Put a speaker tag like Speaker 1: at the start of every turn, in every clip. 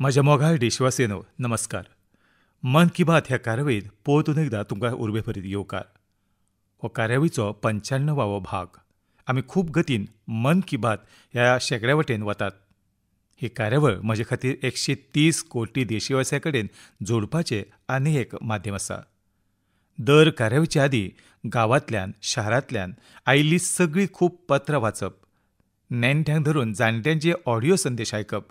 Speaker 1: माझ्या मोगाळ देशवासिनो नमस्कार मन की बात ह्या कार्यावळीत परतून एकदा तुमकां उर्बे फरीत येवकार हो कार्यावळीचो पंच्याण्णवावो भाग आमी खूब गतीन मन की बात ह्या शेगड्या वटेन वतात ही कार्यावळ म्हजे खातीर एकशे तीस कोटी देशवासियां कडेन जोडपाचें आनी एक माध्यम आसा दर कार्यावळीचे आदी गांवांतल्यान शारांतल्यान आयिल्लीं सगळीं खूब पत्रां वाचप नेणट्यांक धरून जाणट्यांचे ऑडियो संदेश आयकप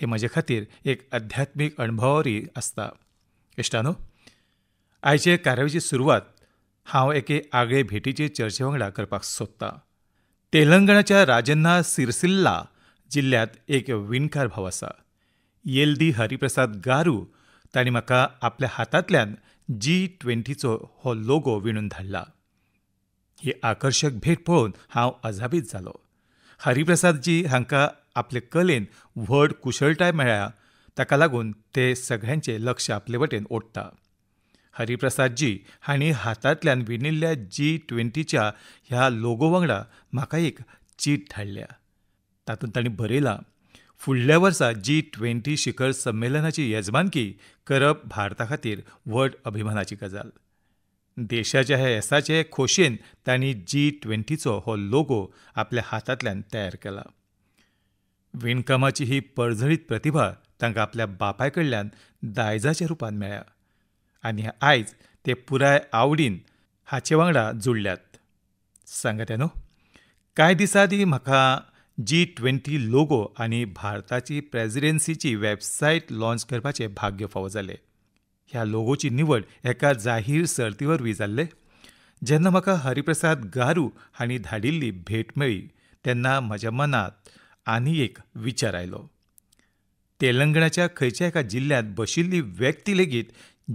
Speaker 1: हे म्हजे खातीर एक अध्यात्मीक अणभवरी आसता इश्टानू आयचे कार्यावळीची सुरवात हांव एके आगळे भेटीचे चर्चे वांगडा करपाक सोदतां तेलंगणाच्या राजन्ना सिरसिल्ला जिल्ल्यांत एक विणकार भाव आसा येल्दी हरिप्रसाद गारू तांणी म्हाका आपल्या हातांतल्यान जी ट्वेंटीचो हो लोगो विणून धाडला ही आकर्शक भेट पळोवन हांव अजापीत जालो हरिप्रसादजी हांकां आपले कलेन व्हड कुशळटाय मेळ्ळ्या ताका लागून ते सगळ्यांचे लक्ष आपले वटेन ओडटा जी हांणी हातांतल्यान विणिल्ल्या जी ट्वेंटीच्या ह्या लोगो वांगडा म्हाका एक चीट धाडल्या तातूंत तांणी बरयलां फुडल्या वर्सा जी ट्वेंटी शिखर संमेलनाची येजमानकी करप भारता खातीर व्हड अभिमानाची गजाल देशाच्या ह्या येसाचे खोशयेन तांणी जी ट्वेंटीचो हो लोगो आपल्या हातांतल्यान तयार केला विणकामाची ही पळझळीत प्रतिभा तांकां आपल्या बापाय कडल्यान दायजाच्या रुपान मेळ्या आनी आयज ते पुराय आवडीन हाचे वांगडा जुळल्यात सांगता न्हू कांय दिसां म्हाका जी ट्वेंटी लोगो आनी भारताची प्रेजिडेंसीची वेबसायट लॉन्च करपाचें भाग्य फावो जालें ह्या लोगोची निवड एका जाहीर सर्ती वरवीं जाल्ले जेन्ना म्हाका हरिप्रसाद गारू हांणी धाडिल्ली भेट मेळ्ळी तेन्ना म्हज्या मनांत आनी एक विचार आयलो तेलंगणाच्या खंयच्या एका जिल्ह्यात बशिल्ली व्यक्ती लेगीत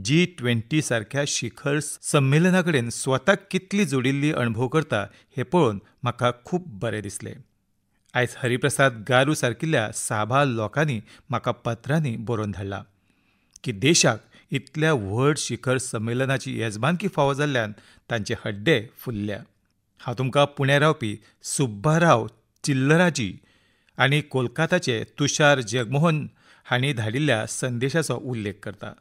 Speaker 1: जी ट्वेंटी सारख्या शिखर संमेलना कडेन स्वताक कितली जोडिल्ली अणभव करता हे पळोवन म्हाका खूब बरें दिसलें आयज हरिप्रसाद गारू सारकिल्ल्या साबा लोकांनी म्हाका पत्रांनी बरोवन धाडला की देशाक इतल्या व्हड शिखर संमेलनाची येजमानकी फावो जाल्ल्यान तांचे हड्डे फुल्ल्या हांव तुमकां पुण्या रावपी सुब्बाराव चिल्लराजी आणि कोलकाताचे तुषार जगमोहन हांणी धाडिल्ल्या संदेशाचो उल्लेख करता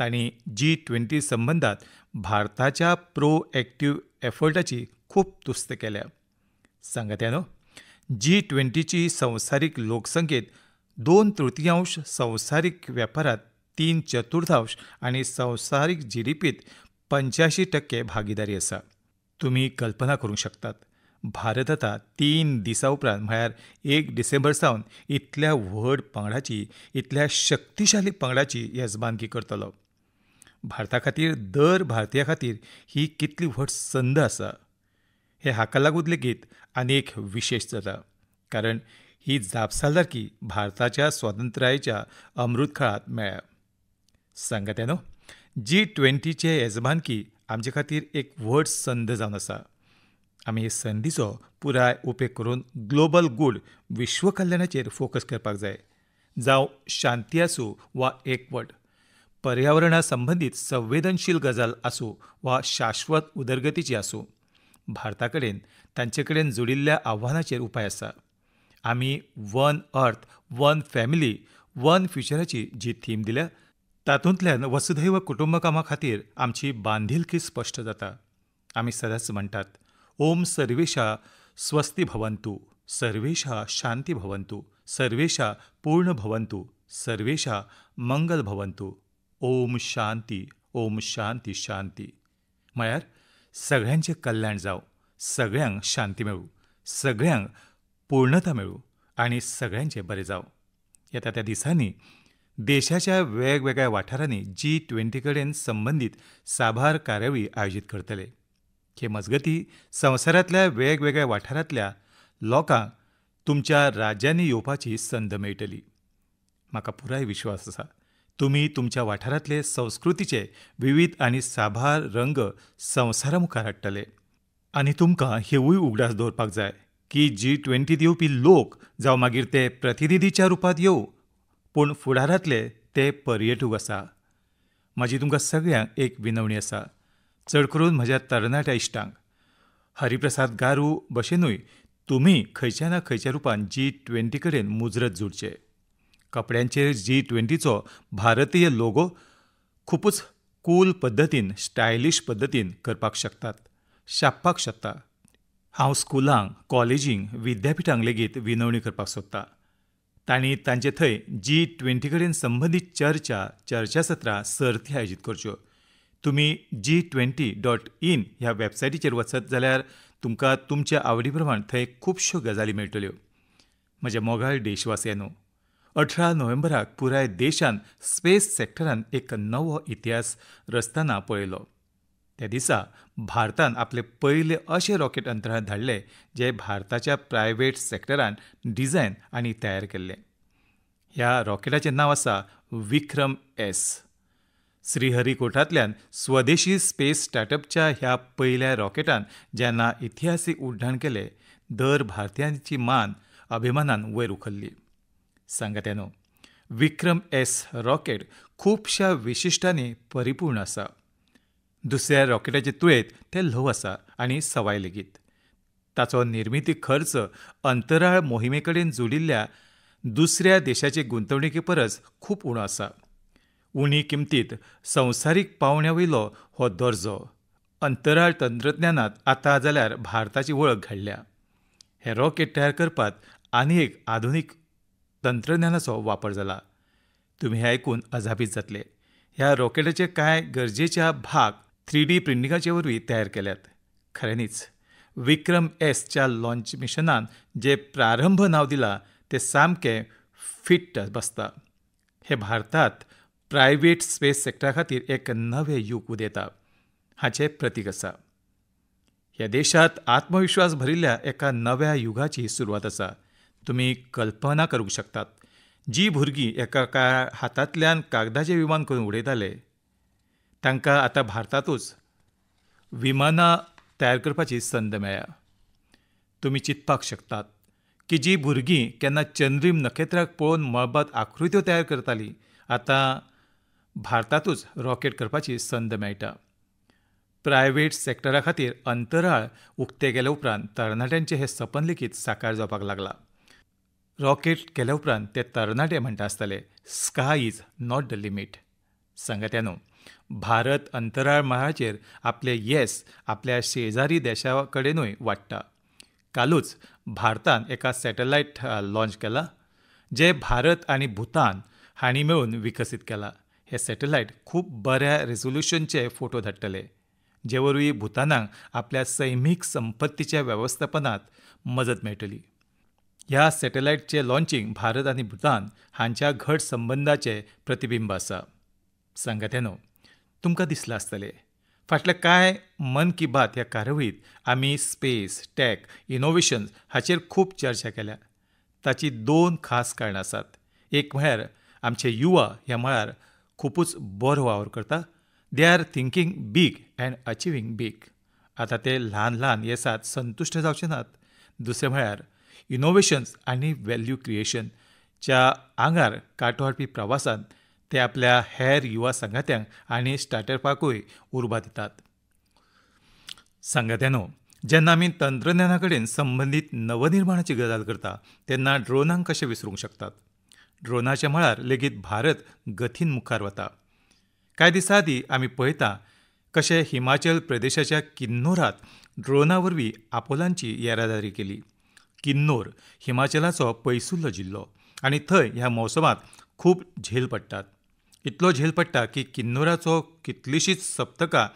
Speaker 1: तांणी जी ट्वेंटी संबंदात भारताच्या प्रो एक्टीव एफर्टाची खूब तुस्त केल्या सांगत्यानो जी ट्वेंटीची संवसारीक लोकसंख्येत दोन तृतीयांश संवसारीक वेपारांत तीन चतुर्थांश आनी संवसारीक जी डी पीत पंच्यांयशीं टक्के भागीदारी आसा तुमी कल्पना करूंक शकतात भारत आतां तीन दिसा उपरांत म्हळ्यार एक डिसेंबर सावन इतल्या व्हड पंगडाची इतल्या शक्तिशाली पंगडाची येजमानकी करतलो भारता खातीर दर भारतीया खातीर ही कितली व्हड संद आसा हे हाका लागून लेगीत आनी एक विशेश जाता कारण ही जापसालदारकी भारताच्या स्वातंत्र्याच्या अमृत काळात मेळ्या सांगात्यानो जी ट्वेंटीचे येजमानकी आमचे खातीर एक व्हड संद जावन आसा आमी हे संदीचो पुराय उपेग करून ग्लोबल गूड विश्वकल्याणाचेर फोकस करपाक जाय जावं शांती आसूं वा एकवट पर्यावरणा संबंदीत संवेदनशील गजाल आसूं वा शाश्वत उदरगतीची आसूं भारता कडेन तांचे कडेन जोडिल्ल्या आव्हानाचेर उपाय आसा आमी one earth one family one फ्युचराची जी थीम दिल्या तातूंतल्यान वसुधैव कामा खातीर आमची बांधिलकी स्पश्ट जाता आमी सदांच म्हणटात ओम सर्वेशा स्वस्ती भवंतु सर्वेशा शांती भवंतु सर्वेशा पूर्ण भवंतु सर्वेशा मंगल भवंतु ओम शांती ओम शांती शांती म्हळ्यार सगळ्यांचे कल्याण जावं सगळ्यांक शांती मेळूं सगळ्यांक पूर्णता मेळूं आणि सगळ्यांचे बरे जावं येत्या त्या दिसांनी देशाच्या वेगवेगळ्या वाठारांनी जी ट्वेंटी कडेन संबंदीत साबार कार्यावळी आयोजित करतले हे मजगती संवसारांतल्या वेगवेगळ्या वाठारातल्या लोकांक तुमच्या राज्यांनी येवपाची संद मेळटली म्हाका पुराय विश्वास आसा तुमी तुमच्या वाठारांतले संस्कृतीचे विविध आनी साबार रंग संवसारा मुखार हाडटले आनी तुमकां हेवूय उगडास दवरपाक जाय की जी ट्वेंटी दिवपी लोक जावं मागीर ते प्रतिनिधीच्या रुपांत येवं पूण फुडारांतले ते पर्यटक आसा म्हाजी तुमकां सगळ्यांक एक विनवणी आसा चड करून म्हज्या तरणाट्या इश्टांक हरिप्रसाद गारू भशेनूय तुमी खंयच्या ना खंयच्या रुपान जी ट्वेंटी कडेन मुजरत जुडचे कपड्यांचेर जी ट्वेंटीचो भारतीय लोगो खुबूच कूल पद्दतीन स्टायलिश पद्दतीन करपाक शकतात छापपाक शकता हांव स्कुलांक कॉलेजींक विद्यापीठांक लेगीत विनवणी करपाक सोदतां तांणी तांचे थंय जी ट्वेंटी कडेन संबंदीत चर्चा चर्चासत्रां सर्ती आयोजीत करच्यो तुम्ही जी ट्वेंटी डॉट इन ह्या वेबसायटीचेर वचत जाल्यार तुमकां तुमच्या आवडी प्रमाण थंय खुबश्यो गजाली मेळटल्यो म्हज्या मोगाळ देशवासियांनो अठरा नोव्हेंबराक पुराय देशांत स्पेस सॅक्टरान एक नवो इतिहास रचतना पळयलो त्या दिसा भारतान आपले पयले अशें रॉकेट अंतराळ धाडले जे भारताच्या प्रायव्हेट सॅक्टरान डिझायन आनी तयार केल्ले ह्या रॉकेटाचें नांव आसा विक्रम एस श्रीहरिकोटातल्या स्वदेशी स्पेस स्टार्टअपच्या ह्या पहिल्या रॉकेटान ज्यांना इतिहासीक उड्डाण केले दर भारतीयांची मान अभिमानान वयर उखल्ली सांगात्यानो विक्रम एस रॉकेट खुबशा विशिश्टांनी परिपूर्ण आसा दुसऱ्या रॉकेटाचे तुळेत ते ल्हव आसा आनी सवाय लेगीत ताचो निर्मिती खर्च अंतराळ मोहिमे कडेन दुसऱ्या देशाचे गुंतवणुकी परस खूब उणो आसा उणी किमतीत संवसारीक वयलो हो दर्जो अंतराळ तंत्रज्ञानात आतां जाल्यार भारताची वळख घडल्या हे रॉकेट तयार करपात आनी एक आधुनीक तंत्रज्ञानाचो वापर जाला तुमी हें आयकून अजापीत जातले ह्या रॉकेटाचे कांय गरजेच्या भाग थ्री डी प्रिंटिंगाचे वरवीं तयार केल्यात खऱ्यांनीच विक्रम एसच्या लॉन्च मिशनान जे प्रारंभ नांव दिलां तें सामकें फिट्ट बसता हे भारतात प्रायव्हेट स्पेस सेक्टरा खातीर एक नवे यूग उदेता हाचें प्रतीक आसा ह्या देशांत आत्मविश्वास भरिल्ल्या एका नव्या युगाची सुरवात आसा तुमी कल्पना करूंक शकतात जी भुरगीं एका काळार हातांतल्यान कागदाचें विमान करून उडयताले तांकां आतां भारतांतूच विमानां तयार करपाची संद मेळ्ळ्या तुमी चिंतपाक शकतात की जी भुरगीं केन्ना चंद्रीम नखेत्राक पळोवन मळबांत आकृत्यो तयार करतालीं आतां भारतातूच रॉकेट करपाची संद मेळटा प्रायव्हेट सॅक्टरा खातीर अंतराळ उक्ते केल्या उपरांत तरणाट्यांचे हे सपन लेगीत साकार जावपाक लागला रॉकेट केल्या उपरांत ते तरणाटे म्हणटा आसतले sky is not the limit सांगात्यानो भारत अंतराळ मळाचेर आपले येस आपल्या शेजारी देशा कडेनूय वाडटा कालूच भारतान एका सॅटलायट लॉन्च केला जे भारत आनी भूतान हांणी मेळून विकसीत केला हे सॅटेलायट खूप बऱ्या रेझोल्युशनचे फोटो धाडटले जे वरवीं आपल्या सैमीक संपत्तीच्या व्यवस्थापनात मजत मेळटली ह्या सॅटेलायटचें लॉन्चिंग भारत आणि भूतान हांच्या घट संबंधाचे प्रतिबिंब आसा सांगात्यानो तुमकां दिसलां आसतले फाटल्या कांय मन की बात ह्या कारवीत आमी स्पेस टॅक इनोव्हेशन हाचेर खूब चर्चा केल्या ताची दोन खास कारणां आसात एक म्हळ्यार आमचे युवा ह्या मळार खूपच बरो वावर करता they are thinking big and achieving big आता ते ल्हान ल्हान येसात संतुष्ट जावचे नात दुसरे म्हळ्यार इनोव्हेशन्स आणि वेल्यू क्रिएशनच्या आंगार कांटो हाडपी प्रवासांत ते आपल्या हेर युवा संघात्यांक आनी स्टार्टअपाकूय उर्बा दितात सांगात्यानो जेन्ना आमी तंत्रज्ञाना कडेन संबंदीत नवनिर्माणाची गजाल करता तेन्ना ड्रोनांक कशें विसरूंक शकतात ड्रोनाच्या मळार लेगीत भारत गतीन मुखार वता कांय दिसां आदीं आमी पळयता कशें हिमाचल प्रदेशाच्या किन्नोरात ड्रोना वरवीं आपोलांची येरादारी केली किन्नोर हिमाचलाचो पयसुल्लो जिल्लो आनी थंय ह्या महोत्सवांत खूब झेल पडटात इतलो झेल पडटा की किन्नोराचो कितलीशीच सप्तकां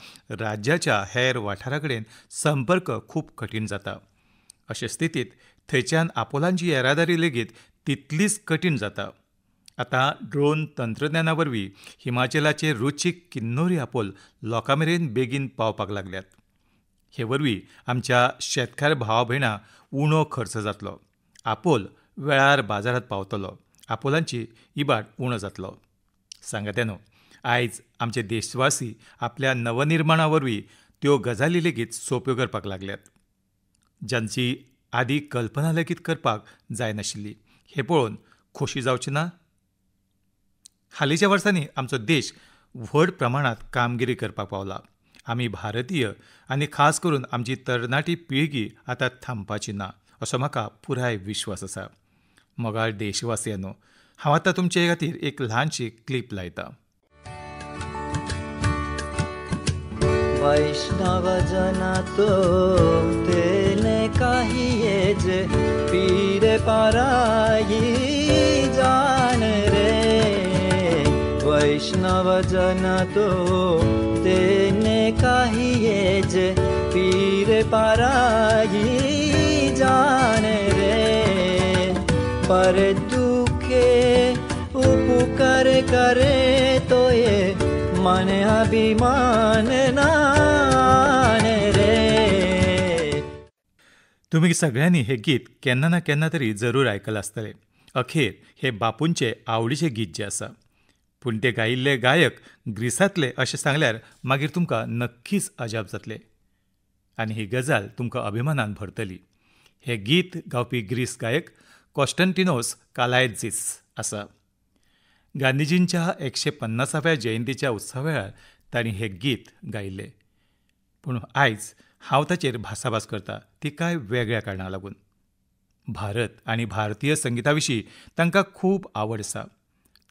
Speaker 1: राज्याच्या हेर वाठारा कडेन संपर्क खूब कठीण जाता अशे स्थितीत थंयच्यान आपोलांची येरादारी लेगीत तितलीच कठीण जाता आतां ड्रोन तंत्रज्ञाना वरवीं हिमाचलाचे रुचीक किन्नोरी आपोल लोकां मेरेन बेगीन पावपाक लागल्यात हे वरवीं आमच्या शेतकार भाव भयणां उणो खर्च जातलो आपोल वेळार बाजारांत पावतलो आपोलांची इबाड उणो जातलो सांगात्यानो आयज आमचे देशवासी आपल्या नवनिर्माणा वरवीं त्यो गजाली लेगीत सोंप्यो करपाक लागल्यात जांची आदी कल्पना लेगीत करपाक जायनाशिल्ली हे पळोवन खोशी जावची ना हालीच्या वर्सांनी आमचो देश व्हड प्रमाणात कामगिरी करपाक पावला आमी भारतीय आनी खास करून आमची तरणाटी पिळगी आता थांबपाची ना असो म्हाका पुराय विश्वास आसा मोगाळ देशवासियांनो हांव आतां तुमचे खातीर एक ल्हानशी क्लिप लायतां वैष्णवजना কাহিয়ে যে পীরে পারাই জান রে বৈষ্ণব জন তো তেনে কাহিয়ে যে পীরে পারাই জান রে पर দুঃখে উপকার করে তো এ মনে अभिमान ना तुम्ही सगळ्यांनी हे गीत केन्ना ना केन्ना तरी जरूर ऐकलं आसतलें अखेर हे बापूंचे आवडीचे गीत जे आसा पूण तें गायिल्ले गायक ग्रीसातले अशें सांगल्यार मागीर तुमकां नक्कीच अजाप जातले आनी ही गजाल तुमकां अभिमानान भरतली हे गीत गावपी ग्रीस गायक कॉस्टंटिनोस कालायझीस आसा गांधीजींच्या एकशे पन्नासाव्या जयंतीच्या उत्सवा वेळार तांणी हे गीत गायिल्ले पूण आयज हांव ताचेर भासाभास करता ती कांय वेगळ्या कारणां लागून भारत आनी भारतीय विशीं तांकां खूब आवड आसा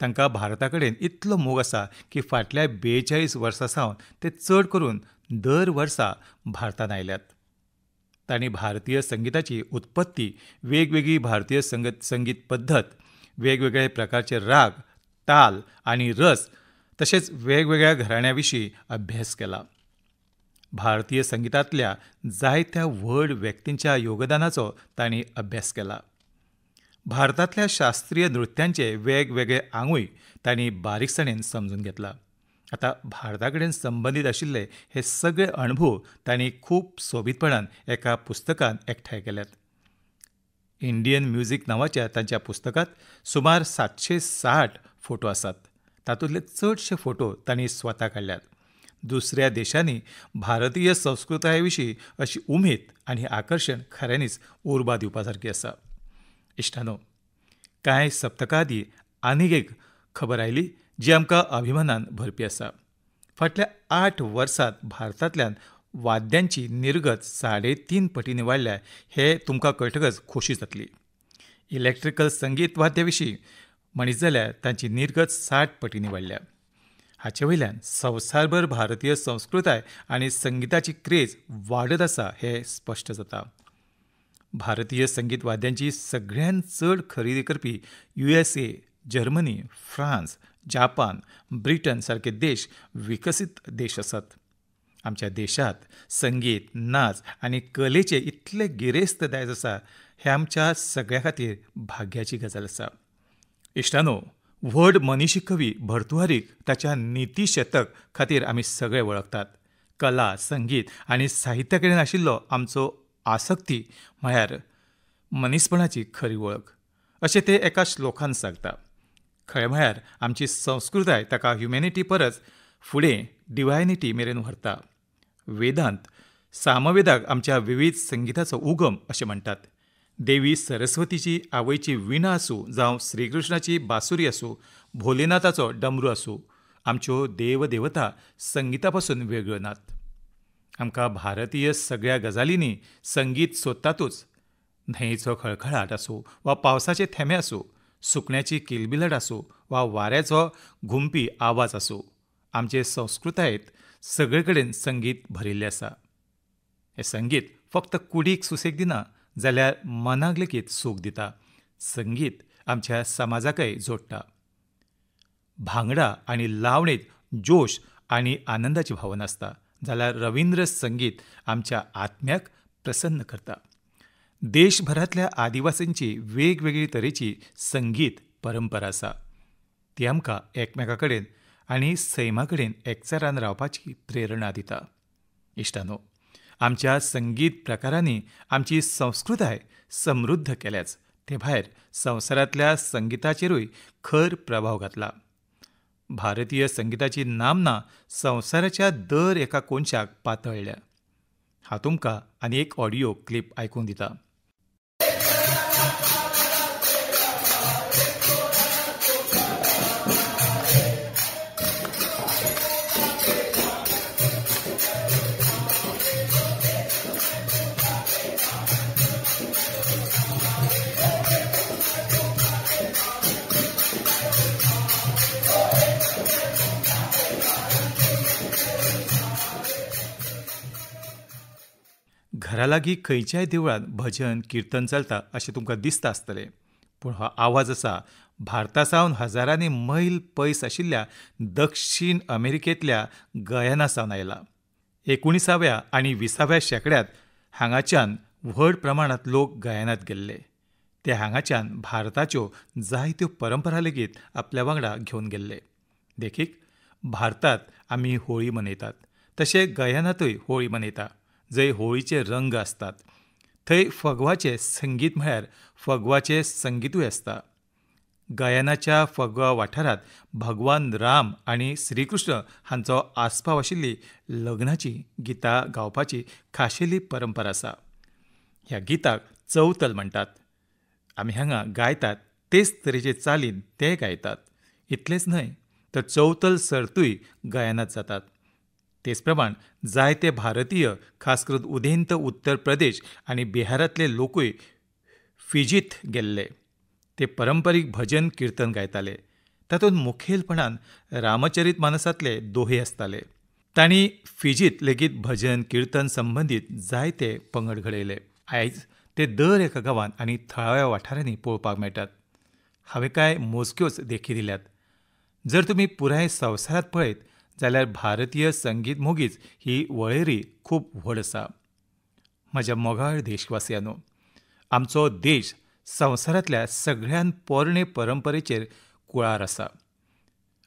Speaker 1: तांकां भारता कडेन इतलो मोग आसा की फाटल्या बेचाळीस वर्सां सावन ते चड करून दर वर्सा भारतांत आयल्यात तांणी भारतीय संगीताची उत्पत्ती वेगवेगळी भारतीय संगत संगीत पद्दत वेगवेगळे प्रकारचे राग ताल आनी रस तशेंच वेगवेगळ्या घराण्या विशीं अभ्यास केला भारतीय संगीतातल्या जायत्या व्हड व्यक्तींच्या योगदानाचो तांणी अभ्यास केला भारतातल्या शास्त्रीय नृत्यांचे वेगवेगळे आंगूय तांणी बारीकसाणेन समजून घेतला आतां भारता कडेन संबंदीत आशिल्ले हे सगळे अणभव तांणी खूब सोबीतपणान एका पुस्तकात एकठांय केल्यात इंडियन म्युझिक नांवाच्या तांच्या पुस्तकांत सुमार सातशे साठ फोटो आसात तातूंतले चडशे फोटो तांणी स्वता काडल्यात दुसऱ्या देशांनी भारतीय संस्कृतीविषयी अशी उमेद आणि आकर्षण खऱ्यानेच उर्बा दिवपासारखी असा इष्टानो कांय सप्तकादी आनीक एक खबर आयली जी आमकां अभिमानान भरपी आसा फाटल्या आठ वर्सांत भारतांतल्यान वाद्यांची निर्गत साडे तीन पटींनी वाडल्या हे तुमकां कळटकच खोशी जातली इलेक्ट्रिकल संगीत वाद्याविशीं म्हणीत जाल्यार तांची निर्गत साठ पटींनी वाडल्या हाचे वयल्यान संवसारभर भारतीय संस्कृताय आनी संगीताची क्रेज वाडत आसा हे स्पश्ट जाता भारतीय संगीत वाद्यांची सगळ्यांत चड खरेदी करपी U S A Germany France Japan Britain सारके देश विकसीत देश आसात आमच्या देशांत संगीत नाच आनी कलेचे इतले गिरेस्त दायज आसा हें आमच्या सगळ्यां खातीर भाग्याची गजाल आसा इश्टानो व्हड मनीषी कवी भर्तुहारीक ताच्या नीती शतक खातीर आमी सगळे वळखतात कला संगीत आनी साहित्या कडेन आशिल्लो आमचो आसक्ती म्हळ्यार मनीसपणाची खरी वळख अशें ते एका श्लोकान सांगता खरें म्हळ्यार आमची संस्कृताय ताका ह्युमॅनिटी परस फुडें डिवायनिटी मेरेन व्हरता वेदांत सामवेदाक आमच्या विविध संगीताचो उगम अशें म्हणटात देवी सरस्वतीची आवयची विणा असू जावं श्रीकृष्णाची बासुरी आसूं भोलेनाथाचो डमरू असू आमच्यो देव देवता संगीता वेगळ्यो नात आमकां भारतीय सगळ्या गजालींनी संगीत सोदतातूच न्हंयेचो खळखळाट आसूं वा पावसाचे थेंबे आसूं सुकण्याची किलबिलट आसूं वा वाऱ्याचो घुमपी आवाज आसूं आमचे संस्कृतायेंत सगळे कडेन संगीत भरिल्लें आसा हें संगीत फक्त कुडीक सुसेग दिना जाल्यार मनाक लेगीत सूख दिता संगीत आमच्या समाजाकय जोडटा भांगडा आनी लावणेंत जोश आनी आनंदाची भावना आसता जाल्यार रवींद्र संगीत आमच्या आत्म्याक प्रसन्न करता देशभरांतल्या आदिवासींची वेगवेगळी तरेची संगीत परंपरा आसा ती आमकां एकमेका कडेन आनी सैमा कडेन एकचारान रावपाची प्रेरणा दिता इश्टानो आमच्या संगीत प्रकारांनी आमची आहे समृद्ध केल्याच ते भायर संवसारांतल्या संगीताचेरूय खर प्रभाव घातला भारतीय संगीताची नामना संसाराच्या दर एका कोनशाक पातळल्या हा तुमका आणि एक ऑडिओ क्लिप ऐकून दिता घरालागी खंयच्याय देवळांत भजन किर्तन चलता अशें तुमकां दिसता आसतलें पूण हो आवाज आसा भारता सावन हजारांनी मैल पयस आशिल्ल्या दक्षिण अमेरिकेंतल्या गयाना सावन आयला एकुणिसाव्या आनी विसाव्या शेंकड्यांत हांगाच्यान व्हड प्रमाणांत लोक गयानात गेल्ले ते हांगाच्यान भारताच्यो जायत्यो परंपरा लेगीत आपल्या वांगडा घेवन गेल्ले देखीक भारतात आमी होळी मनयतात तशें गयानातूय होळी मनयतात जंय होळीचे रंग आसतात थंय फगवाचे संगीत म्हळ्यार फगवाचे संगीतूय आसता गायनाच्या फगवा वाठारांत भगवान राम आनी श्रीकृष्ण हांचो आस्पाव आशिल्ली लग्नाची गितां गावपाची खाशेली परंपरा आसा ह्या गीताक चवतल म्हणटात आमी हांगा गायतात तेच तरेचे चालीन ते गायतात इतलेंच न्हय तर चवतल सर्तूय गायनात जातात तेचप्रमाण जायते भारतीय खास करून उदेंत उत्तर प्रदेश आणि बिहारातले लोकूय फिजीत गेल्ले ते परंपरीक भजन कीर्तन गायताले तातूंत मुखेलपणान रामचरीत मानसांतले दोहे आसताले तांणी फिजीत लेगीत भजन कीर्तन संबंदीत जायते पंगड घडयले आयज ते दर एका गांवांत आनी थळाव्या वाठारांनी पळोवपाक मेळटात हांवें कांय मोजक्योच देखी दिल्यात जर तुमी पुराय संवसारांत पळयत जाल्यार भारतीय संगीत मोगीच ही वळेरी खूब व्हड आसा म्हज्या मोगाळ देशवासियांनो आमचो देश संवसारांतल्या सगळ्यान पोरणे परंपरेचेर कुळार आसा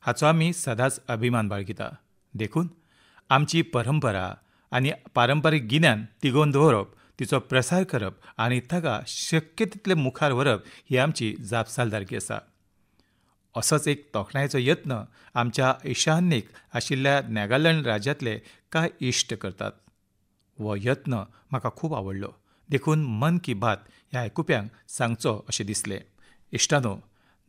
Speaker 1: हाचो आमी सदांच अभिमान बाळगिता देखून आमची परंपरा आनी पारंपारीक गिन्यान तिगोवन दवरप तिचो प्रसार करप आनी ताका शक्य तितले मुखार व्हरप ही आमची जापसालदारकी आसा असोच एक तोखणायचो यत्न आमच्या ईशान्येक आशिल्ल्या नागालँड राज्यातले कांय इश्ट करतात व यत्न म्हाका खूब आवडलो देखून मन की बात ह्या आयकुप्यांक सांगचो अशें दिसलें इश्टानो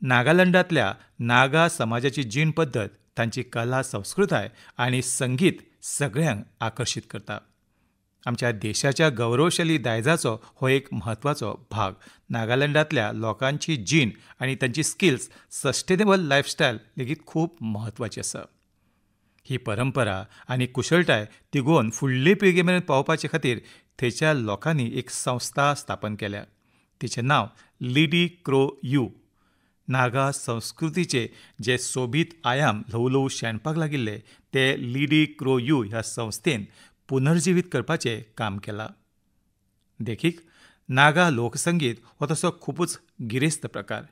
Speaker 1: नागालँडांतल्या नागा समाजाची जीण पद्दत तांची कला संस्कृताय आनी संगीत सगळ्यांक आकर्शीत करता आमच्या देशाच्या गौरवशाली दायजाचो हो एक म्हत्वाचो भाग नागालँडातल्या लोकांची जीण आणि त्यांची स्किल्स सस्टेनेबल लाईफस्टाईल लेगीत खूप म्हत्वाची आसा ही परंपरा आणि कुशळटाय तिगोवन फुडले पिळगे मेरेन पावोवपाचे खातीर थंयच्या लोकांनी एक संस्था स्थापन केल्या तिचें नांव लिडी क्रो यू नागा संस्कृतीचे जे सोबीत आयाम ल्हवू ल्हवू शेणपाक लागिल्ले ते लिडी क्रो यू ह्या संस्थेन पुनर्जिवीत करपाचें काम केलां देखीक नागा लोकसंगीत हो तसो खुबूच गिरेस्त प्रकार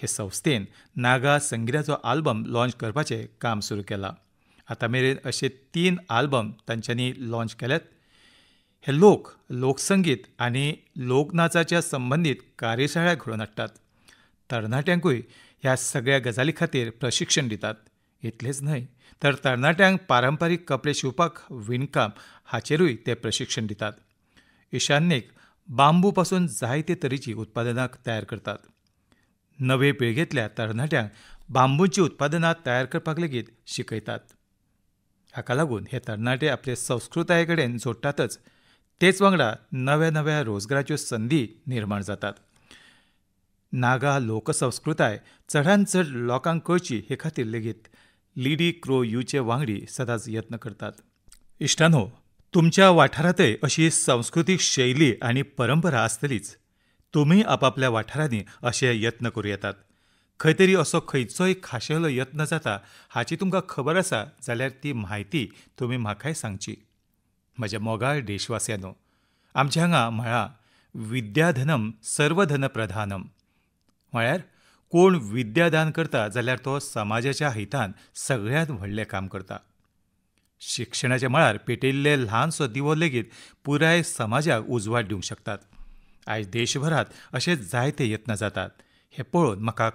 Speaker 1: हे संस्थेन नागा संगीताचो आल्बम लॉन्च करपाचें काम सुरू केलां आतां मेरेन अशे तीन आल्बम तांच्यांनी लॉन्च केल्यात हे लोक लोकसंगीत आनी लोकनाचाच्या संबंदीत कार्यशाळा घडोवन हाडटात तरणाट्यांकूय ह्या सगळ्या गजाली खातीर प्रशिक्षण दितात इतलेच न्हय तर तरणाट्यांक पारंपारीक कपडे शिवपाक विणकाम हाचेरूय ते प्रशिक्षण दितात ईशान्येक बांबू पासून जायते तरेची उत्पादनां तयार करतात नवे पिळगेंतल्या तरणाट्यांक बांबूची उत्पादनां तयार करपाक लेगीत शिकयतात हाका लागून हे तरणाटे आपले संस्कृताये कडेन जोडटातच तेच वांगडा नव्या नव्या रोजगाराच्यो संदी निर्माण जातात नागा लोकसंस्कृताय चडांत चड लोकांक कळची हे खातीर लेगीत लिडी क्रो यूचे वांगडी सदांच यत्न करतात इश्टानो तुमच्या वाठारांतय अशी सांस्कृतिक शैली आणि परंपरा असतलीच तुम्ही आपापल्या वाठारांनी असे यत्न करू येतात खंय तरी असो खंयचोय खाशेलो यत्न जाता हाची तुमकां खबर आसा जाल्यार ती म्हायती तुमी म्हाकाय सांगची म्हज्या मोगाळ देशवासियांनो आमच्या हांगा म्हळा विद्याधनम सर्वधन प्रधानम म्हळ्यार कोण विद्यादान करता जाल्यार तो समाजाच्या हितान सगळ्यांत व्हडलें काम करता शिक्षणाच्या मळार पेटिल्ले ल्हानसो दिवो लेगीत पुराय समाजाक उजवाड दिवंक शकतात आयज देशभरांत अशे जायते यत्न जातात हे पळोवन म्हाका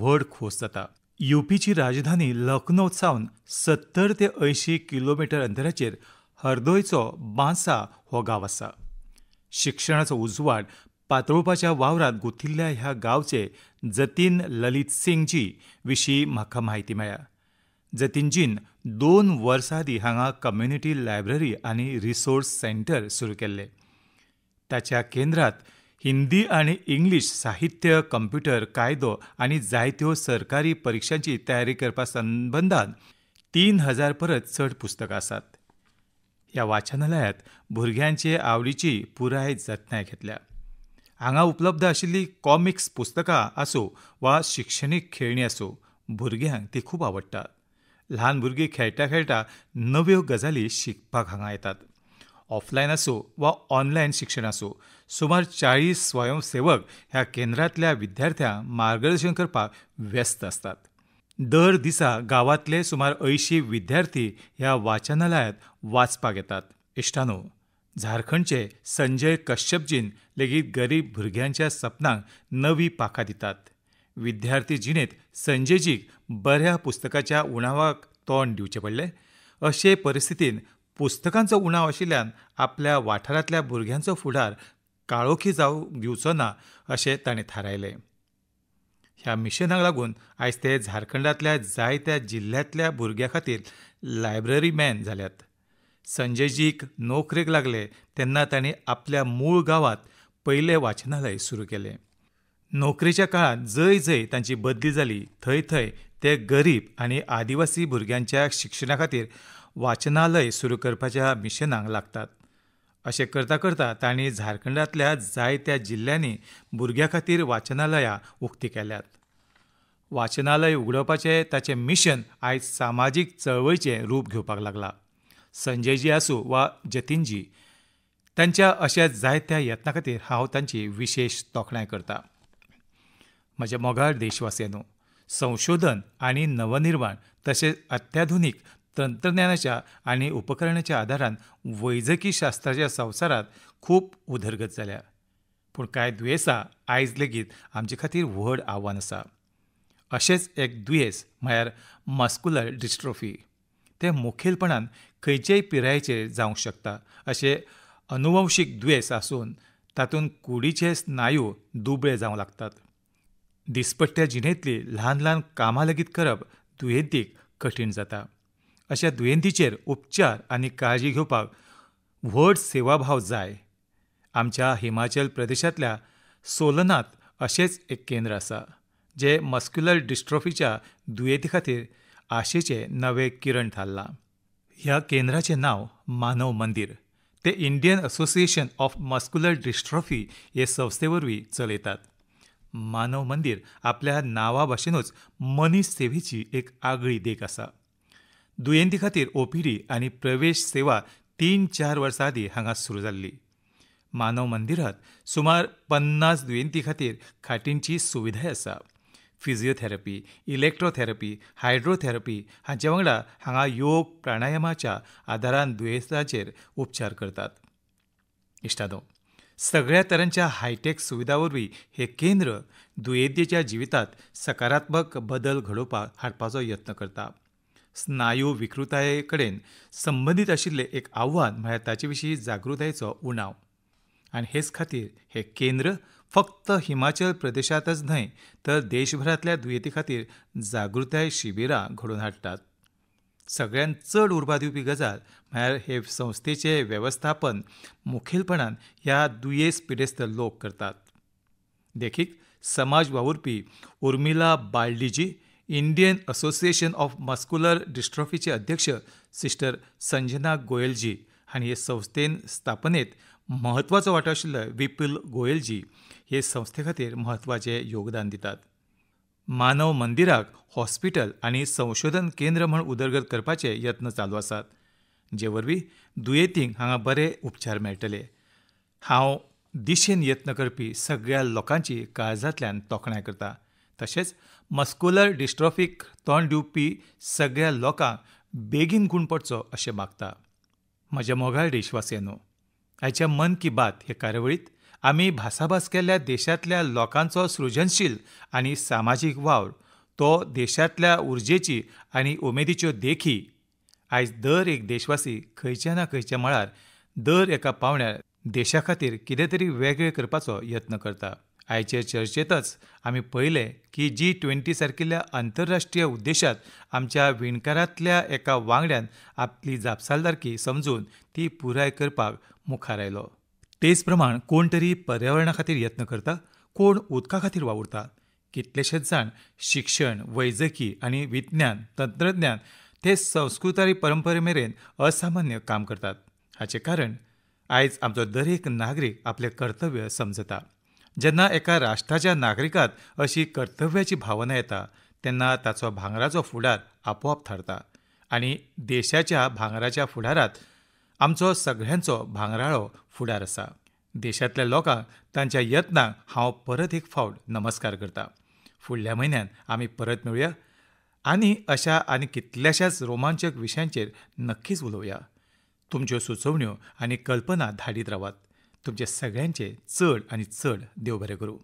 Speaker 1: व्हड खोस जाता युपीची राजधानी लखनौ सावन सत्तर ते अंयशीं किलोमीटर अंतराचेर हरदोयचो बांसा हो गांव आसा शिक्षणाचो उजवाड पातळोवपाच्या वावरांत गुंथिल्ल्या ह्या गांवचे जतीन ललित सिंगजी विशीं म्हाका म्हायती मेळ्ळ्या जतीनजीन दोन वर्सां आदीं हांगा कम्युनिटी लायब्ररी आनी रिसोर्स सेंटर सुरू केल्लें ताच्या केंद्रांत हिंदी आनी इंग्लीश साहित्य कंप्युटर कायदो आनी जायत्यो सरकारी परिक्षांची तयारी करपा संबंदान तीन हजार परस चड पुस्तकां आसात ह्या वाचनालयांत भुरग्यांचे आवडीची पुराय जतनाय घेतल्या हांगा उपलब्ध आशिल्लीं कॉमिक्स पुस्तकां आसूं वा शिक्षणीक खेळणी आसूं भुरग्यांक ती खूब आवडटात ल्हान भुरगीं खेळटा खेळटा नव्यो गजाली शिकपाक हांगा येतात ऑफलायन आसूं वा ऑनलायन शिक्षण आसूं सुमार चाळीस स्वयंसेवक ह्या केंद्रांतल्या विद्यार्थ्यांक मार्गदर्शन करपाक व्यस्त असतात दर दिसा गांवांतले सुमार अंयशीं विद्यार्थी ह्या वाचनालयांत वाचपाक येतात इश्टानू झारखंडचे संजय कश्यपजीन लेगीत गरीब भुरग्यांच्या सपनांक नवी पाखां दितात विद्यार्थी जिणेंत संजयजीक बऱ्या पुस्तकाच्या उणावाक तोंड दिवचें पडलें अशे परिस्थितीन पुस्तकांचो उणाव आशिल्ल्यान आपल्या वाठारांतल्या भुरग्यांचो फुडार काळोखी जावं दिवचो ना अशें ताणें थारायलें ह्या मिशनाक लागून आयज ते झारखंडांतल्या जायत्या जिल्ह्यांतल्या भुरग्यां खातीर लायब्ररी मॅन जाल्यात संजयजीक नोकरेक लागले तेन्ना तांणी आपल्या मूळ गांवांत पयलें वाचनालय सुरू केलें नोकरेच्या काळांत जंय जंय तांची बदली जाली थंय थंय ते गरीब आनी आदिवासी भुरग्यांच्या शिक्षणा खातीर वाचनालय सुरू करपाच्या मिशनाक लागतात अशें करता करता तांणी झारखंडांतल्या जायत्या जिल्ल्यांनी भुरग्यां खातीर वाचनालयां उक्ती केल्यात वाचनालय उघडपाचे ताचें मिशन आयज सामाजीक चळवळीचें रूप घेवपाक लागलां संजयजी आसूं वा जतीनजी त्यांच्या अशा जायत्या यत्ना खातीर हांव हो तांची विशेष तोखणाय करता म्हज्या मोगाळ देशवासियांनो संशोधन आनी नवनिर्माण तशेंच अत्याधुनीक तंत्रज्ञानाच्या आनी उपकरणाच्या आदारान वैजकी शास्त्राच्या संवसारांत खूब उदरगत जाल्या पूण कांय दुयेंसां आयज लेगीत आमचे खातीर व्हड आव्हान आसा अशेंच एक दुयेंस म्हळ्यार मस्कुलर डिस्ट्रोफी ते मुखेलपणान खंयचेय पिरायेचेर जावंक शकता अशें अनुवंशीक दुयेंस आसून तातूंत कुडीचे स्नायू दुबळे जावंक लागतात दिसपट्ट्या जिणेंतली ल्हान ल्हान कामां लेगीत करप दुयेंतीक कठीण जाता अशा दुयेंतीचेर उपचार आनी काळजी घेवपाक व्हड सेवाभाव जाय आमच्या हिमाचल प्रदेशांतल्या सोलनांत अशेंच एक केंद्र आसा जें मस्क्युलर डिस्ट्रॉफीच्या दुयेंती खातीर आशेचें नवें किरण थारलां ह्या केंद्राचे नाव मानव मंदिर ते Indian association of muscular dystrophy हे संस्थेवरवी चलयतात मानव मंदिर आपल्या नावा भाशेनूच मनीस सेवेची एक आगळी देख असा दुयेंती खातीर ओपीडी आनी प्रवेश सेवा तीन चार वर्सां आदीं हांगा सुरू जाल्ली मानव मंदिरांत सुमार पन्नास दुयेंती खातीर खाटींची सुविधाय आसा फिजिओथेरपी इलेक्ट्रोथेरपी हायड्रोथेरपी हांचे वांगडा हांगा योग प्राणायामाच्या आदारान दुयेंसांचेर उपचार करतात इश्टादो सगळ्या तरांच्या हायटेक सुविधा वरवीं केंद्र दुयेंतेच्या जिवितांत सकारात्मक बदल घडोवपाक हाडपाचो यत्न करता स्नायू विकृताये कडेन संबंदीत आशिल्लें एक आव्हान म्हळ्यार ताचे विशीं जागृतायेचो उणाव आनी हेच खातीर हे केंद्र फक्त हिमाचल प्रदेशातच न्हय तर देशभरातल्या दुयेंती खातीर जागृताय शिबिरां घडोवन हाडटात सगळ्यांत चड उर्बा दिवपी गजाल म्हळ्यार हे संस्थेचे वेवस्थापन मुखेलपणान ह्या दुयेंस पिडेस्त लोक करतात देखीक समाज वावुरपी Urmila Baldiji Indian association of muscular डिस्ट्रॉफीचे अध्यक्ष सिस्टर संजना गोयलजी हांणी हे संस्थेन स्थापनेत महत्वाचो वांटो आशिल्लो विपुल गोयलजी हे संस्थे खातीर म्हत्वाचें योगदान दितात मानव मंदिराक हॉस्पिटल आनी संशोधन केंद्र म्हण उदरगत करपाचे यत्न चालू आसात जे वरवीं दुयेंतींक हांगा बरे उपचार मेळटले हांव दिशेन यत्न करपी सगळ्या लोकांची काळजांतल्यान तोखणाय करता तशेंच मस्कुलर डिस्ट्रॉफीक तोंड दिवपी सगळ्या लोकांक बेगीन गुण पडचो अशें मागता म्हज्या मोगाळ देशवासियांनी आयच्या मन की बात हे कार्यावळीत आम्ही भासाभास केल्या देशातल्या लोकांचो सृजनशील आणि सामाजिक वावर तो देशातल्या उर्जेची आणि उमेदीच्यो देखी आज दर एक देशवासी खंयच्या ना खंयच्या मळार दर एका पावण्यार देशा खातीर कितें तरी वेगळें करपाचो यत्न करता आयचे चर्चेतच आम्ही पहिले की जी ट्वेंटी सारकिल्ल्या आंतरराष्ट्रीय उद्देशात आमच्या विणकारांतल्या एका वांगड्यान आपली जापसालदारकी समजून ती पुराय करपाक मुखार आयलो तेच प्रमाण कोण तरी पर्यावरणा खातीर यत्न करता कोण उदका खातीर वावुरता कितलेशेच जाण शिक्षण वैजकी आनी विज्ञान तंत्रज्ञान ते संस्कृतारी परंपरे मेरेन असामान्य काम करतात हाचें कारण आयज आमचो दरेक नागरीक आपलें कर्तव्य समजता जेन्ना एका राष्ट्राच्या नागरिकात अशी कर्तव्याची भावना येता त्यांना ताचो भांगराचो फुडार आपोआप थारता आणि देशाच्या भांगराच्या फुडारात आमचो सगळ्यांचो भांगराळो फुडार असा देशातल्या लोकांक तांच्या यत्नांक हांव परत एक फावट नमस्कार करता फुडल्या म्हयन्यांत आमी परत मेळुया आनी अशा आनी कितल्याशाच रोमांचक विशयांचेर नक्कीच उलोवया तुमच्यो सुचोवण्यो आनी कल्पना धाडीत रावात तुमचे सगळ्यांचे चढ आणि चढ देव बरे करू